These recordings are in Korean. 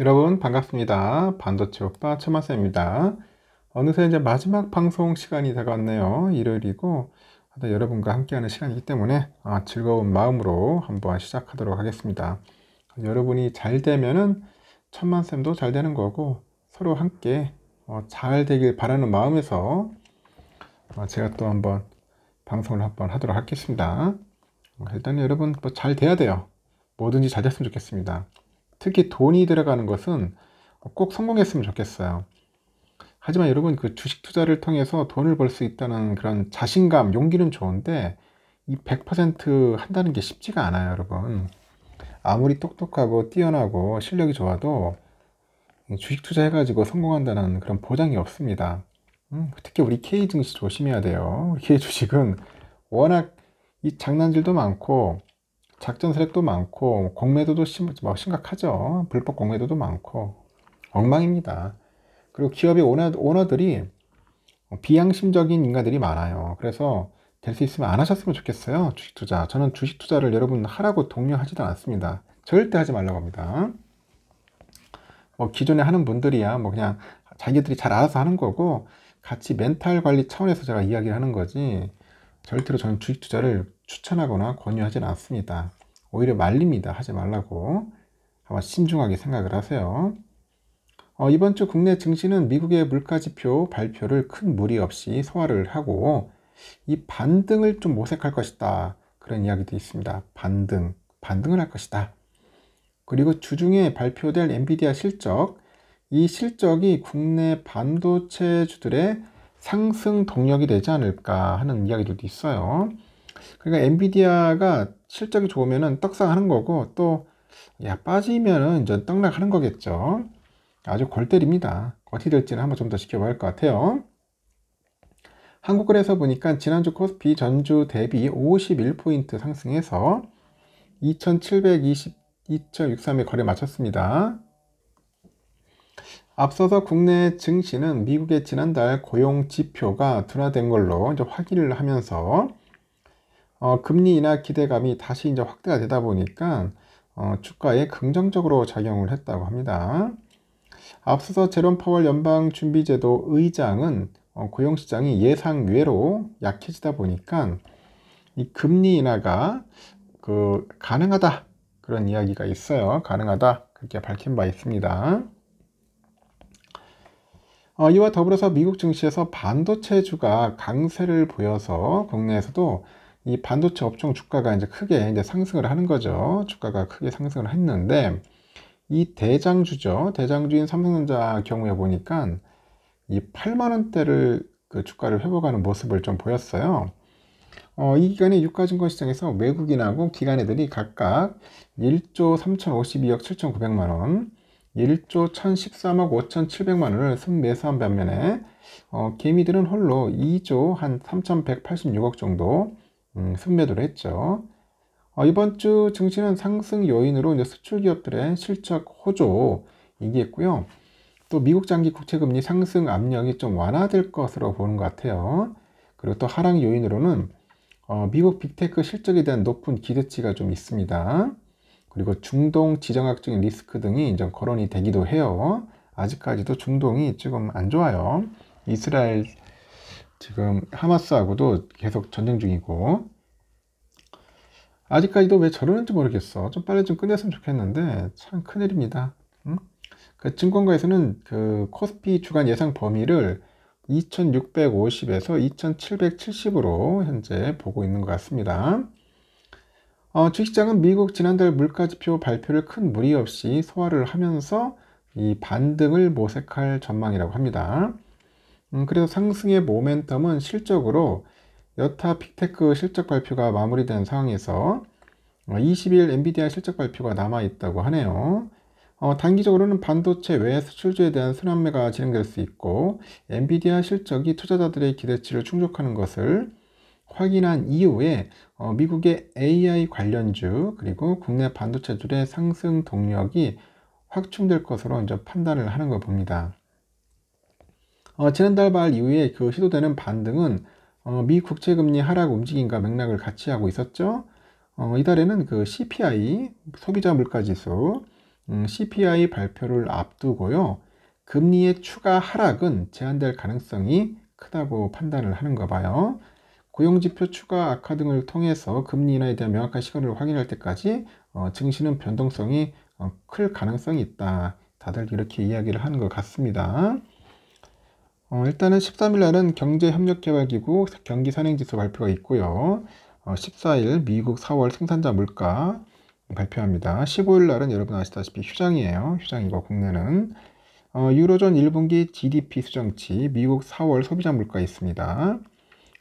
여러분 반갑습니다. 반도체 오빠 천마쌤입니다. 어느새 이제 마지막 방송 시간이 다가왔네요. 일요일이고 여러분과 함께하는 시간이기 때문에 아, 즐거운 마음으로 한번 시작하도록 하겠습니다. 여러분이 잘 되면은 천만쌤도 잘 되는 거고 서로 함께 어, 잘 되길 바라는 마음에서 어, 제가 또 한번 방송을 한번 하도록 하겠습니다. 어, 일단 여러분 뭐잘 돼야 돼요. 뭐든지 잘 됐으면 좋겠습니다. 특히 돈이 들어가는 것은 꼭 성공했으면 좋겠어요. 하지만 여러분 그 주식 투자를 통해서 돈을 벌 수 있다는 그런 자신감, 용기는 좋은데 이 100% 한다는 게 쉽지가 않아요, 여러분. 아무리 똑똑하고 뛰어나고 실력이 좋아도 주식 투자해가지고 성공한다는 그런 보장이 없습니다. 음, 특히 우리 K 증시 조심해야 돼요. K 주식은 워낙 이 장난질도 많고 작전 세력도 많고 공매도도 심, 뭐 심각하죠. 불법 공매도도 많고 엉망입니다. 그리고 기업의 오너, 오너들이 비양심적인 인간들이 많아요. 그래서 될 수 있으면 안 하셨으면 좋겠어요. 주식 투자. 저는 주식 투자를 여러분 하라고 독려하지도 않습니다. 절대 하지 말라고 합니다. 뭐 기존에 하는 분들이야 뭐 그냥 자기들이 잘 알아서 하는 거고 같이 멘탈 관리 차원에서 제가 이야기를 하는 거지 절대로 저는 주식 투자를 추천하거나 권유하지는 않습니다. 오히려 말립니다. 하지 말라고 아마 신중하게 생각을 하세요. 어, 이번 주 국내 증시는 미국의 물가지표 발표를 큰 무리 없이 소화를 하고 이 반등을 좀 모색할 것이다. 그런 이야기도 있습니다. 반등, 반등을 할 것이다. 그리고 주중에 발표될 엔비디아 실적, 이 실적이 국내 반도체주들의 상승 동력이 되지 않을까 하는 이야기들도 있어요. 그러니까 엔비디아가 실적이 좋으면은 떡상하는 거고 또야 빠지면은 이제 떡락하는 거겠죠. 아주 골 때립니다. 어떻게 될지는 한번 좀 더 지켜봐야 할 것 같아요. 한국거래소 보니까 지난주 코스피 전주 대비 51포인트 상승해서 2720, 2.63에 거래 마쳤습니다. 앞서서 국내 증시는 미국의 지난달 고용 지표가 둔화된 걸로 이제 확인을 하면서 어, 금리 인하 기대감이 다시 이제 확대가 되다 보니까 어, 주가에 긍정적으로 작용을 했다고 합니다. 앞서서 제롬 파월 연방준비제도 의장은 어, 고용시장이 예상 외로 약해지다 보니까 이 금리 인하가 그 가능하다 그런 이야기가 있어요. 가능하다 그렇게 밝힌 바 있습니다. 어, 이와 더불어서 미국 증시에서 반도체주가 강세를 보여서 국내에서도 이 반도체 업종 주가가 이제 크게 이제 상승을 하는 거죠. 주가가 크게 상승을 했는데 이 대장주죠. 대장주인 삼성전자 경우에 보니까 이 8만 원대를 그 주가를 회복하는 모습을 좀 보였어요. 어, 이 기간에 유가증권 시장에서 외국인하고 기관애들이 각각 1조 3,052억 7,900만 원, 1조 1,013억 5,700만 원을 순매수한 반면에 어, 개미들은 홀로 2조 한 3,186억 정도, 음, 순매도를 했죠. 어, 이번 주 증시는 상승 요인으로 이제 수출 기업들의 실적 호조 이게 있고요. 또 미국 장기 국채 금리 상승 압력이 좀 완화될 것으로 보는 것 같아요. 그리고 또 하락 요인으로는 어, 미국 빅테크 실적에 대한 높은 기대치가 좀 있습니다. 그리고 중동 지정학적인 리스크 등이 이제 거론이 되기도 해요. 아직까지도 중동이 지금 안 좋아요. 이스라엘 지금 하마스하고도 계속 전쟁 중이고 아직까지도 왜 저러는지 모르겠어. 좀 빨리 좀 끝냈으면 좋겠는데 참 큰일입니다. 응? 그 증권가에서는 그 코스피 주간 예상 범위를 2650에서 2770으로 현재 보고 있는 것 같습니다. 어, 주식장은 미국 지난달 물가지표 발표를 큰 무리 없이 소화를 하면서 이 반등을 모색할 전망이라고 합니다. 음, 그래서 상승의 모멘텀은 실적으로 여타 빅테크 실적 발표가 마무리된 상황에서 20일 어, 엔비디아 실적 발표가 남아있다고 하네요. 어, 단기적으로는 반도체 외 수출주에 대한 순환매가 진행될 수 있고 엔비디아 실적이 투자자들의 기대치를 충족하는 것을 확인한 이후에 어, 미국의 AI 관련주 그리고 국내 반도체들의 상승 동력이 확충될 것으로 이제 판단을 하는 걸 봅니다. 어, 지난달 말 이후에 그 시도되는 반등은 어, 미 국채금리 하락 움직임과 맥락을 같이 하고 있었죠. 어, 이달에는 그 CPI 소비자 물가지수 음, CPI 발표를 앞두고요. 금리의 추가 하락은 제한될 가능성이 크다고 판단을 하는가 봐요. 고용지표 추가 악화 등을 통해서 금리 인하에 대한 명확한 시간을 확인할 때까지 어, 증시는 변동성이 어, 클 가능성이 있다. 다들 이렇게 이야기를 하는 것 같습니다. 어, 일단은 13일 날은 경제협력개발기구 경기 선행지수 발표가 있고요. 어, 14일 미국 4월 생산자 물가 발표합니다. 15일 날은 여러분 아시다시피 휴장이에요. 휴장이고 국내는 어, 유로존 1분기 GDP 수정치, 미국 4월 소비자 물가 있습니다.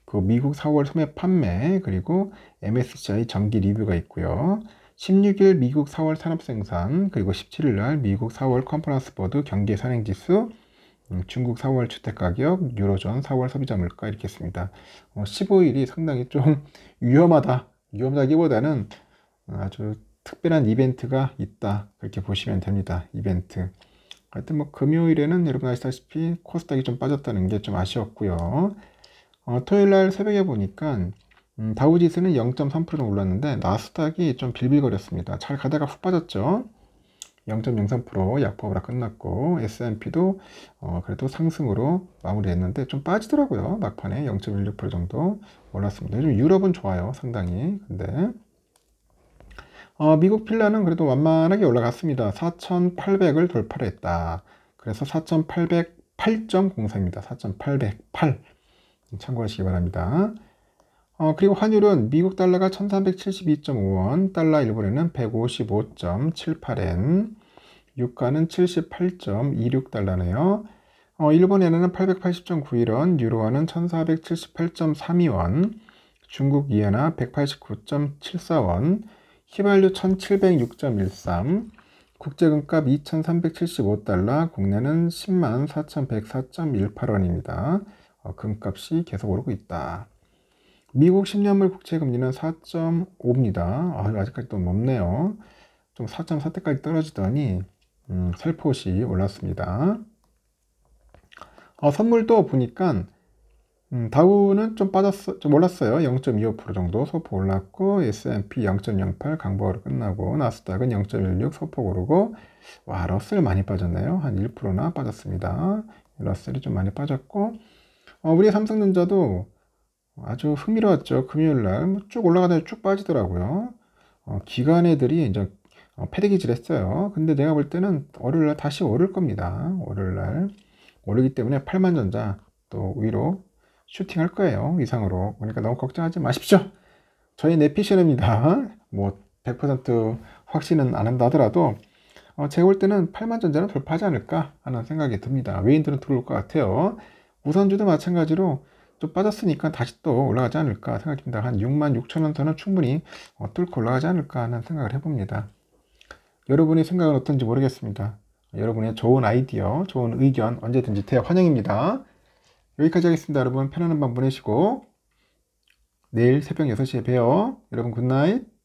그 미국 4월 소매 판매 그리고 MSCI 정기 리뷰가 있고요. 16일 미국 4월 산업생산 그리고 17일 날 미국 4월 컨퍼런스 보드 경기 선행지수 음, 중국 4월 주택가격, 유로존 4월 소비자 물가 이렇게 있습니다. 어, 15일이 상당히 좀 위험하다. 위험하기보다는 아주 특별한 이벤트가 있다. 그렇게 보시면 됩니다. 이벤트. 하여튼 뭐 금요일에는 여러분 아시다시피 코스닥이 좀 빠졌다는 게 좀 아쉬웠고요. 어, 토요일 날 새벽에 보니까 음, 다우지수는 0.3% 올랐는데 나스닥이 좀 빌빌거렸습니다. 잘 가다가 훅 빠졌죠. 0.03% 약보합으로 끝났고 S&P도 어 그래도 상승으로 마무리했는데 좀 빠지더라고요. 막판에 0.16% 정도 올랐습니다. 요즘 유럽은 좋아요. 상당히. 근데 어 미국 필라는 그래도 완만하게 올라갔습니다. 4,800을 돌파를 했다. 그래서 4,808.04입니다. 4,808. 참고하시기 바랍니다. 어, 그리고 환율은 미국 달러가 1372.5원, 달러 일본에는 155.78엔, 유가는 78.26달러네요. 어, 일본에는 880.91원, 유로화는 1478.32원, 중국 이하나 189.74원, 휘발유 1706.13, 국제금값 2375달러, 국내는 1 0 4104.18원입니다. 어, 금값이 계속 오르고 있다. 미국 10년물 국채금리는 4.5입니다. 아, 아직까지 또 높네요. 좀 4.4대까지 떨어지더니 음, 살포시 올랐습니다. 어, 선물도 보니까 음, 다우는 좀 빠졌어, 좀 올랐어요. 0.25% 정도 소폭 올랐고 S&P 0.08 강보로 끝나고 나스닥은 0.16 소폭 오르고 와 러셀 많이 빠졌네요. 한 1%나 빠졌습니다. 러셀이 좀 많이 빠졌고 어, 우리 삼성전자도 아주 흥미로웠죠. 금요일 날 쭉 올라가다가 쭉 빠지더라고요. 어, 기관 애들이 이제 어, 패대기질 했어요. 근데 내가 볼 때는 월요일날 다시 오를 겁니다. 월요일날 오르기 때문에 8만전자 또 위로 슈팅할 거예요. 이상으로. 그러니까 너무 걱정하지 마십시오. 저희 내피셜입니다. 뭐 100% 확신은 안 한다 하더라도 어, 제가 볼 때는 8만전자는 돌파하지 않을까 하는 생각이 듭니다. 외인들은 들어올 것 같아요. 우선주도 마찬가지로 좀 빠졌으니까 다시 또 올라가지 않을까 생각입니다한 6만 6천원 선은 충분히 어, 뚫고 올라가지 않을까 하는 생각을 해봅니다. 여러분의 생각은 어떤지 모르겠습니다. 여러분의 좋은 아이디어, 좋은 의견 언제든지 대환영입니다. 여기까지 하겠습니다. 여러분 편안한 밤 보내시고 내일 새벽 6시에 봬요. 여러분 굿나잇.